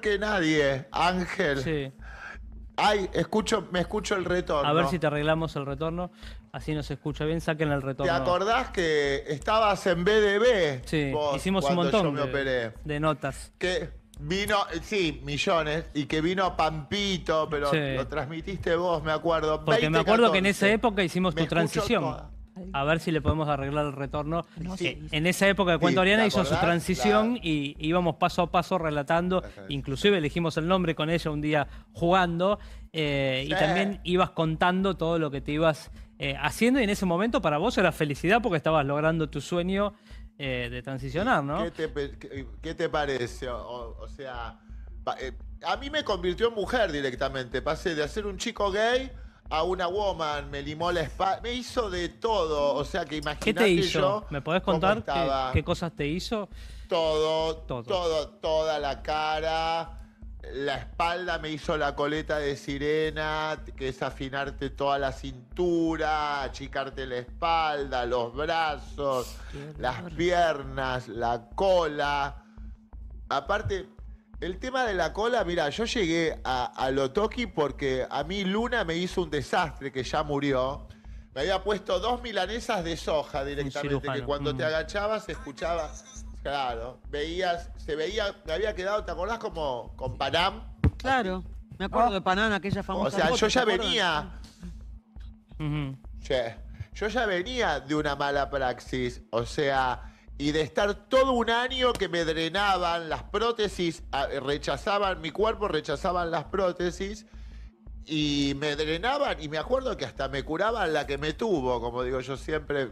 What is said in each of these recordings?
que nadie, Ángel. Sí. Ay, escucho, me escucho el retorno. A ver si te arreglamos el retorno. Así nos escucha bien, saquen el retorno. ¿Te acordás que estabas en BDB? Sí, hicimos un montón de, de notas. Que vino, sí, millones, y que vino Pampito, pero lo transmitiste vos, me acuerdo. Porque me acuerdo que en esa época hicimos tu transición a ver si le podemos arreglar el retorno. En esa época de Cuento Ariana hizo su transición y íbamos paso a paso relatando. Inclusive elegimos el nombre con ella un día jugando. Eh, y también ibas contando todo lo que te ibas eh, haciendo. Y en ese momento para vos era felicidad porque estabas logrando tu sueño eh, de transicionar, ¿no? ¿Qué te, parece? O, sea, a mí me convirtió en mujer directamente. Pasé de ser un chico gay a una woman, me limó la espalda, me hizo de todo. O sea que imagínate. ¿Qué te hizo? ¿Me podés contar qué, cosas te hizo? Todo, todo, todo, toda la cara. La espalda me hizo la coleta de sirena, que es afinarte toda la cintura, achicarte la espalda, los brazos, las piernas, la cola. Aparte, el tema de la cola, mira, yo llegué a, Lotoki porque a mí Luna me hizo un desastre que ya murió. Me había puesto dos milanesas de soja directamente, que cuando te mm. agachabas escuchaba, claro, veías, se veía, me había quedado, ¿te acordás como con Panam? Claro, me acuerdo de Panam, aquella famosa. O sea, yo ya venía. Yo ya venía de una mala praxis, o sea, y de estar todo un año que me drenaban las prótesis, rechazaban mi cuerpo, rechazaban las prótesis y me drenaban y me acuerdo que hasta me curaban la que me tuvo, como digo yo siempre,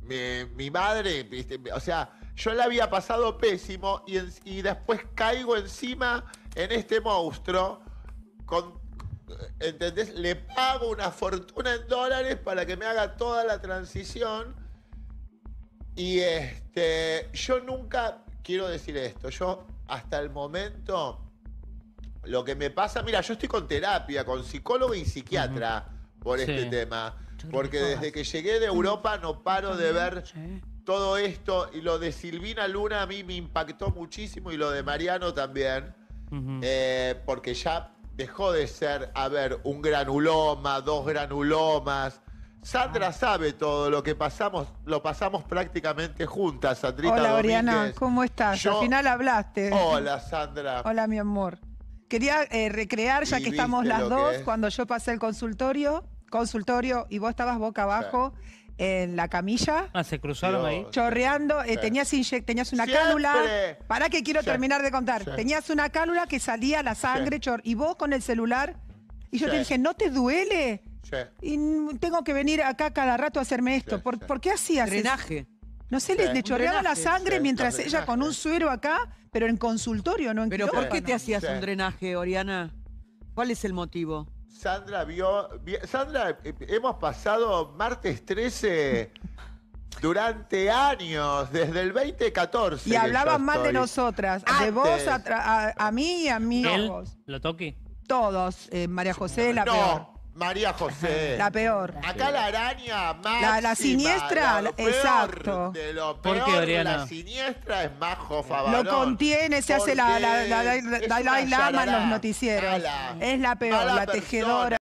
mi, madre, o sea, yo la había pasado pésimo y, y después caigo encima en este monstruo con... ¿Entendés? Le pago una fortuna en dólares para que me haga toda la transición y este, yo nunca quiero decir esto, yo hasta el momento lo que me pasa, mira, yo estoy con terapia, con psicólogo y psiquiatra por este tema, porque desde que llegué de Europa no paro de ver todo esto y lo de Silvina Luna a mí me impactó muchísimo y lo de Mariano también, eh, porque ya dejó de ser, a ver, un granuloma, dos granulomas, Sandra ah. sabe todo lo que pasamos, lo pasamos prácticamente juntas, Sandrita. Hola, Oriana, ¿cómo estás? Al final hablaste. Hola, Sandra. Hola, mi amor. Quería eh, recrear, ya que estamos las dos, cuando yo pasé el consultorio, consultorio y vos estabas boca abajo. en la camilla. Ah, se cruzaron ahí. Chorreando. Eh, tenías, una cánula. ¿Para que quiero terminar de contar? Tenías una cánula que salía la sangre, chor y vos con el celular. Y yo te dije, ¿no te duele? Y tengo que venir acá cada rato a hacerme esto. ¿Por, qué hacías Drenaje. No sé, les le chorreaba la sangre mientras ella con un suero acá, pero en consultorio, no en ¿Pero por qué te hacías un drenaje, Oriana? ¿Cuál es el motivo? Sandra vio... Sandra, eh, hemos pasado martes 13... durante años, desde el 2014. Y hablaban mal de nosotras, de vos a, mí y a mí. ¿Lo toqué? Todos, eh, María José, la María José. La peor. Acá la araña más. La, siniestra, exacto. De La siniestra es más Favarón. Lo contiene, se hace la, la, la, en los noticieros. es la peor, la tejedora.